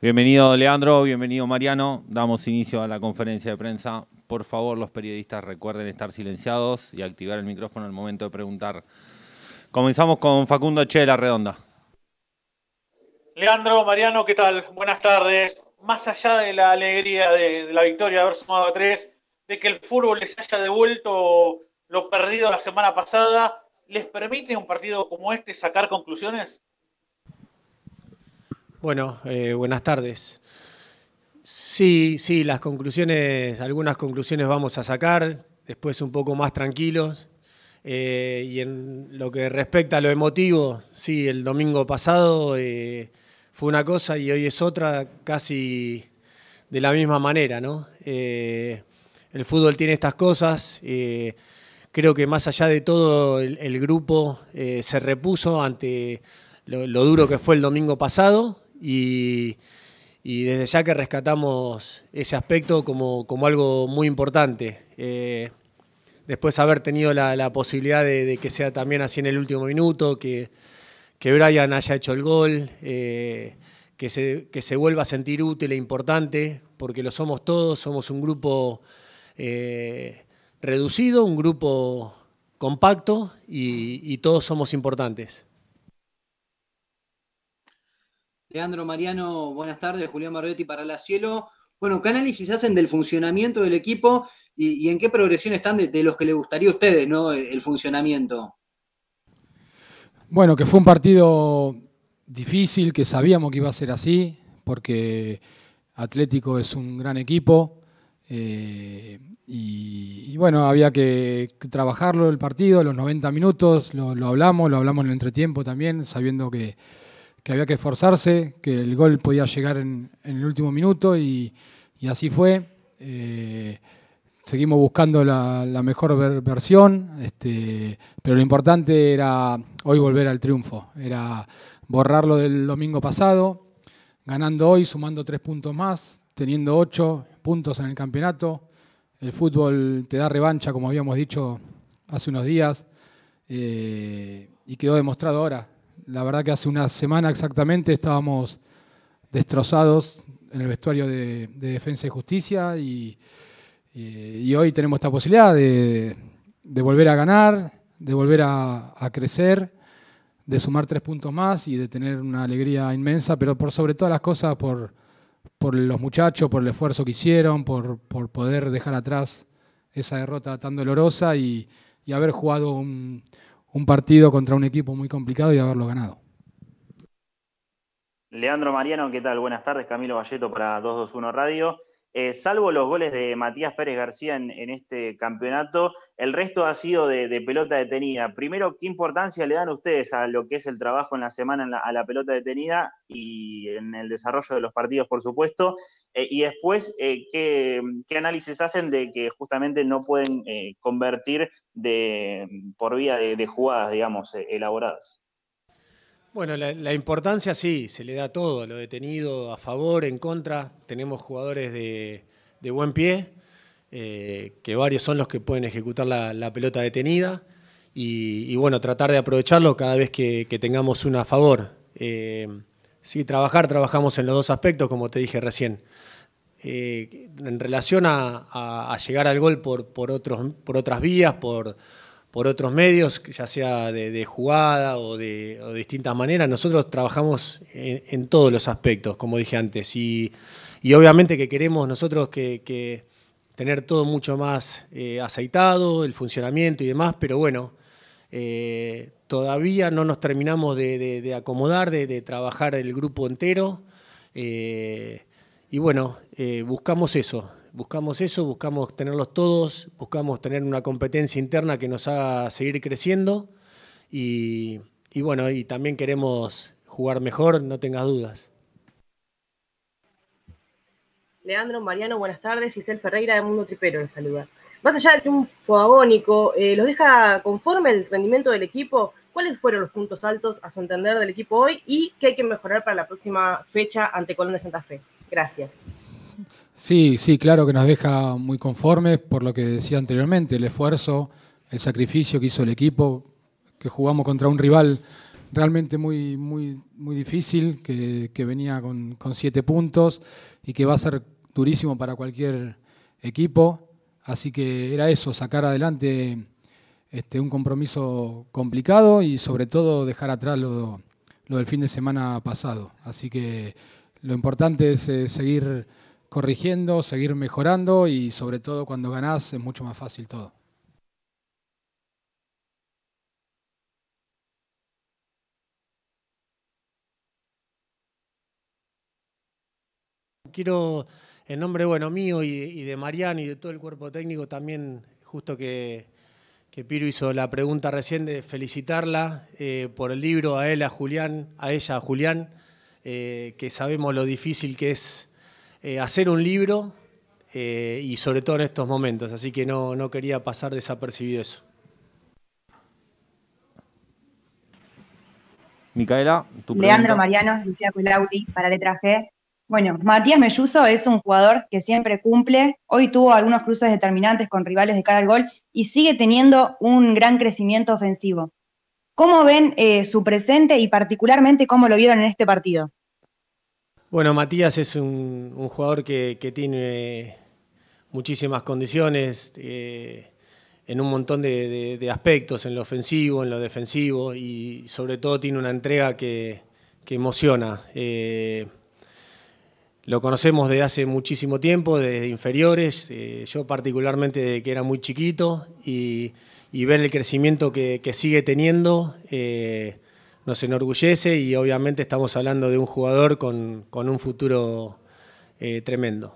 Bienvenido Leandro, bienvenido Mariano. Damos inicio a la conferencia de prensa. Por favor, los periodistas recuerden estar silenciados y activar el micrófono al momento de preguntar. Comenzamos con Facundo Chela, la Redonda. Leandro, Mariano, ¿qué tal? Buenas tardes. Más allá de la alegría de, la victoria de haber sumado a tres, de que el fútbol les haya devuelto lo perdido la semana pasada, ¿les permite un partido como este sacar conclusiones? Bueno, eh, buenas tardes. Sí, sí, las conclusiones, algunas conclusiones vamos a sacar, después un poco más tranquilos. Eh, y en lo que respecta a lo emotivo, sí, el domingo pasado eh, fue una cosa y hoy es otra, casi de la misma manera, ¿no? el fútbol tiene estas cosas. creo que más allá de todo, el, grupo se repuso ante lo duro que fue el domingo pasado y, desde ya que rescatamos ese aspecto como, algo muy importante. Eh, después de haber tenido la, posibilidad de, que sea también así en el último minuto, que, Brian haya hecho el gol, eh, que, se, vuelva a sentir útil e importante, porque lo somos todos, somos un grupo eh, reducido, un grupo compacto y todos somos importantes. Leandro Mariano, buenas tardes. Julián marbetti para La Cielo. Bueno, ¿qué análisis hacen del funcionamiento del equipo y, en qué progresión están de, los que le gustaría a ustedes, ¿no? El, funcionamiento. Bueno, que fue un partido difícil, que sabíamos que iba a ser así, porque Atlético es un gran equipo. Eh, y, bueno, había que, trabajarlo el partido, los 90 minutos, lo hablamos, lo hablamos en el entretiempo también, sabiendo que, que había que esforzarse, que el gol podía llegar en, el último minuto y, así fue. Eh, seguimos buscando la, mejor versión, este, pero lo importante era hoy volver al triunfo, era borrarlo del domingo pasado, ganando hoy, sumando tres puntos más, teniendo ocho puntos en el campeonato. El fútbol te da revancha, como habíamos dicho hace unos días, eh, y quedó demostrado ahora la verdad que hace una semana exactamente estábamos destrozados en el vestuario de, Defensa y Justicia y, hoy tenemos esta posibilidad de, volver a ganar, de volver a, crecer, de sumar tres puntos más y de tener una alegría inmensa, pero por sobre todas las cosas, por, los muchachos, por el esfuerzo que hicieron, por, poder dejar atrás esa derrota tan dolorosa y, y haber jugado un un partido contra un equipo muy complicado y haberlo ganado. Leandro Mariano, ¿qué tal? Buenas tardes, Camilo Valleto para 221 Radio. Eh, salvo los goles de Matías Pérez García en, este campeonato, el resto ha sido de, pelota detenida. Primero, ¿qué importancia le dan ustedes a lo que es el trabajo en la semana a la pelota detenida y en el desarrollo de los partidos, por supuesto? Eh, y después, eh, ¿qué, análisis hacen de que justamente no pueden convertir por vía de, de jugadas, digamos, elaboradas? Bueno, la, importancia sí, se le da todo, lo detenido a favor, en contra, tenemos jugadores de, buen pie, eh, que varios son los que pueden ejecutar la, pelota detenida, y, bueno, tratar de aprovecharlo cada vez que, tengamos una a favor. Eh, sí, trabajar, trabajamos en los dos aspectos, como te dije recién. Eh, en relación a, a, llegar al gol por, por, otros, por otras vías, por por otros medios, ya sea de, jugada o de, distintas maneras. Nosotros trabajamos en, todos los aspectos, como dije antes, y, obviamente que queremos nosotros que, tener todo mucho más eh, aceitado, el funcionamiento y demás, pero bueno, eh, todavía no nos terminamos de, acomodar, de, trabajar el grupo entero. Eh, y bueno, buscamos eso, Buscamos eso, buscamos tenerlos todos, buscamos tener una competencia interna que nos haga seguir creciendo y, bueno, y también queremos jugar mejor, no tengas dudas. Leandro, Mariano, buenas tardes. Giselle Ferreira de Mundo Tripero en saluda Más allá del triunfo agónico, eh, ¿los deja conforme el rendimiento del equipo? ¿Cuáles fueron los puntos altos, a su entender, del equipo hoy y qué hay que mejorar para la próxima fecha ante Colón de Santa Fe? Gracias. Sí, sí, claro que nos deja muy conformes por lo que decía anteriormente, el esfuerzo, el sacrificio que hizo el equipo, que jugamos contra un rival realmente muy, muy, muy difícil, que, venía con, siete puntos y que va a ser durísimo para cualquier equipo. Así que era eso, sacar adelante este, un compromiso complicado y sobre todo dejar atrás lo, del fin de semana pasado. Así que lo importante es eh, seguir corrigiendo, seguir mejorando y sobre todo cuando ganás es mucho más fácil todo. Quiero, en nombre bueno mío y, de Mariano y de todo el cuerpo técnico, también justo que, que Piro hizo la pregunta recién de felicitarla eh, por el libro, a él, a Julián, a ella, a Julián, eh, que sabemos lo difícil que es eh, hacer un libro eh, y sobre todo en estos momentos, así que no, no quería pasar desapercibido eso. Micaela, tu pregunta. Leandro Mariano, Lucía para Letra G. Bueno, Matías Melluso es un jugador que siempre cumple. Hoy tuvo algunos cruces determinantes con rivales de cara al gol y sigue teniendo un gran crecimiento ofensivo. ¿Cómo ven eh, su presente y particularmente cómo lo vieron en este partido? Bueno, Matías es un, jugador que, tiene muchísimas condiciones eh, en un montón de, aspectos, en lo ofensivo, en lo defensivo y sobre todo tiene una entrega que, emociona. Eh, lo conocemos desde hace muchísimo tiempo, desde inferiores, eh, yo particularmente desde que era muy chiquito y, ver el crecimiento que sigue teniendo nos enorgullece y obviamente estamos hablando de un jugador con, un futuro eh, tremendo.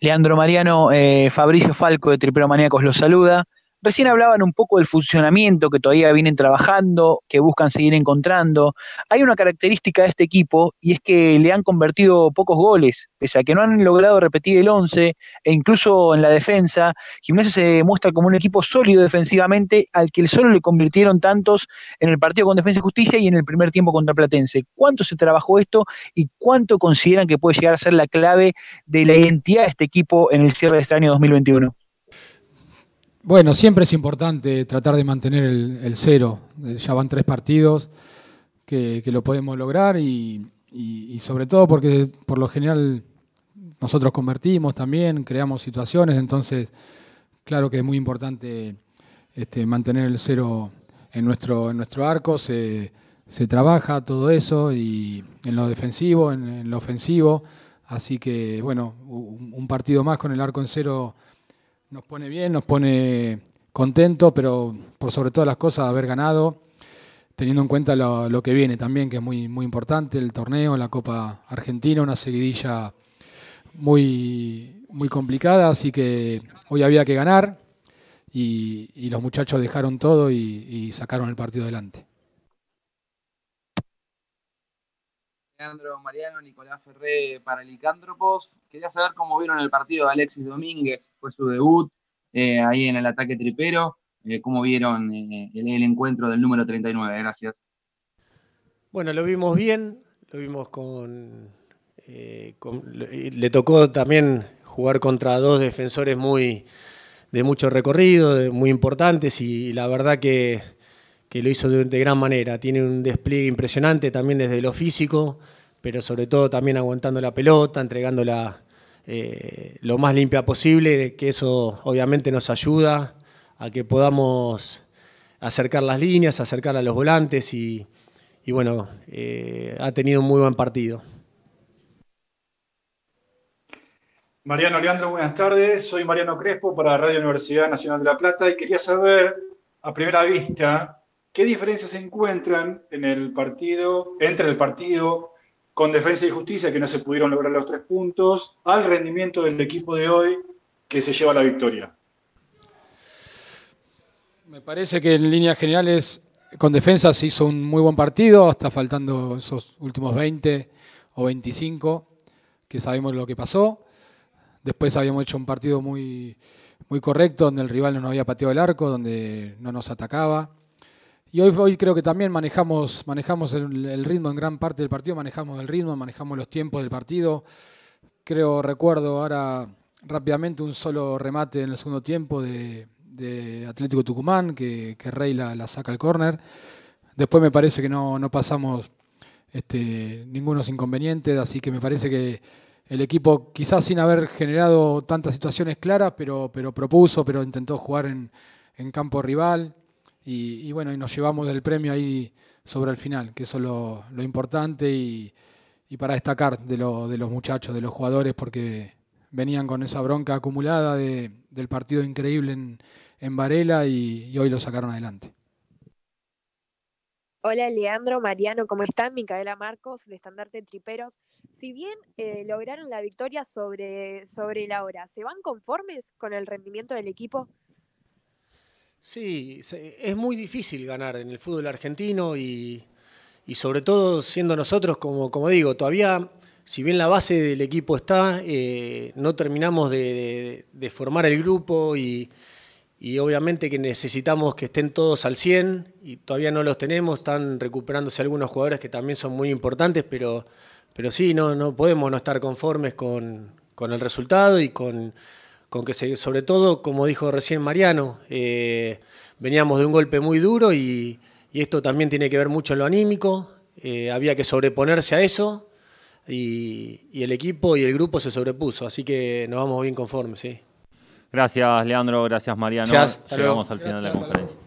Leandro Mariano, eh, Fabricio Falco de triplomaniacos Maníacos los saluda. Recién hablaban un poco del funcionamiento que todavía vienen trabajando, que buscan seguir encontrando. Hay una característica de este equipo y es que le han convertido pocos goles, pese a que no han logrado repetir el 11 e incluso en la defensa. Gimnasia se muestra como un equipo sólido defensivamente al que solo le convirtieron tantos en el partido con Defensa y Justicia y en el primer tiempo contra Platense. ¿Cuánto se trabajó esto y cuánto consideran que puede llegar a ser la clave de la identidad de este equipo en el cierre de este año 2021? Bueno, siempre es importante tratar de mantener el, cero. Eh, ya van tres partidos que, lo podemos lograr y, sobre todo porque por lo general nosotros convertimos también, creamos situaciones, entonces claro que es muy importante este, mantener el cero en nuestro, en nuestro arco, se, se trabaja todo eso y en lo defensivo, en, lo ofensivo, así que bueno, un partido más con el arco en cero nos pone bien, nos pone contento, pero por sobre todas las cosas haber ganado, teniendo en cuenta lo, que viene también, que es muy, muy importante, el torneo, la Copa Argentina, una seguidilla muy, muy complicada, así que hoy había que ganar y, los muchachos dejaron todo y sacaron el partido adelante. Leandro Mariano, Nicolás Ferré para Licántropos. Quería saber cómo vieron el partido de Alexis Domínguez, fue su debut eh, ahí en el ataque tripero. Eh, ¿Cómo vieron eh, el, encuentro del número 39? Gracias. Bueno, lo vimos bien, lo vimos con... le tocó también jugar contra dos defensores muy de mucho recorrido, muy importantes y la verdad que que lo hizo de, gran manera. Tiene un despliegue impresionante también desde lo físico, pero sobre todo también aguantando la pelota, entregándola eh, lo más limpia posible, que eso obviamente nos ayuda a que podamos acercar las líneas, acercar a los volantes y, bueno, eh, ha tenido un muy buen partido. Mariano Leandro, buenas tardes. Soy Mariano Crespo para Radio Universidad Nacional de La Plata y quería saber, a primera vista, ¿Qué diferencias se encuentran en el partido, entre el partido con defensa y justicia, que no se pudieron lograr los tres puntos, al rendimiento del equipo de hoy que se lleva la victoria? Me parece que en líneas generales con defensa se hizo un muy buen partido, hasta faltando esos últimos 20 o 25, que sabemos lo que pasó. Después habíamos hecho un partido muy, muy correcto, donde el rival no nos había pateado el arco, donde no nos atacaba. Y hoy, creo que también manejamos, manejamos el, ritmo en gran parte del partido, manejamos el ritmo, manejamos los tiempos del partido. Creo, recuerdo ahora rápidamente un solo remate en el segundo tiempo de, Atlético Tucumán, que, que Rey la, saca al córner. Después me parece que no, pasamos este, ningunos inconvenientes, así que me parece que el equipo, quizás sin haber generado tantas situaciones claras, pero, pero propuso, pero intentó jugar en, en campo rival. Y, bueno, y nos llevamos el premio ahí sobre el final, que eso es lo, importante y, para destacar de, los muchachos, de los jugadores, porque venían con esa bronca acumulada del partido increíble en, Varela y, hoy lo sacaron adelante. Hola Leandro, Mariano, ¿cómo están? Micaela Marcos, de Estandarte Triperos. Si bien eh, lograron la victoria sobre, sobre la hora, ¿se van conformes con el rendimiento del equipo? Sí, es muy difícil ganar en el fútbol argentino y, sobre todo siendo nosotros, como, como digo, todavía, si bien la base del equipo está, eh, no terminamos de, formar el grupo y, obviamente que necesitamos que estén todos al 100 y todavía no los tenemos, están recuperándose algunos jugadores que también son muy importantes, pero, pero sí, no, no podemos no estar conformes con el resultado y con con que se, sobre todo, como dijo recién Mariano, eh, veníamos de un golpe muy duro y, esto también tiene que ver mucho en lo anímico, eh, había que sobreponerse a eso y, el equipo y el grupo se sobrepuso, así que nos vamos bien conformes, sí. Gracias Leandro, gracias Mariano, llegamos al final de la conferencia.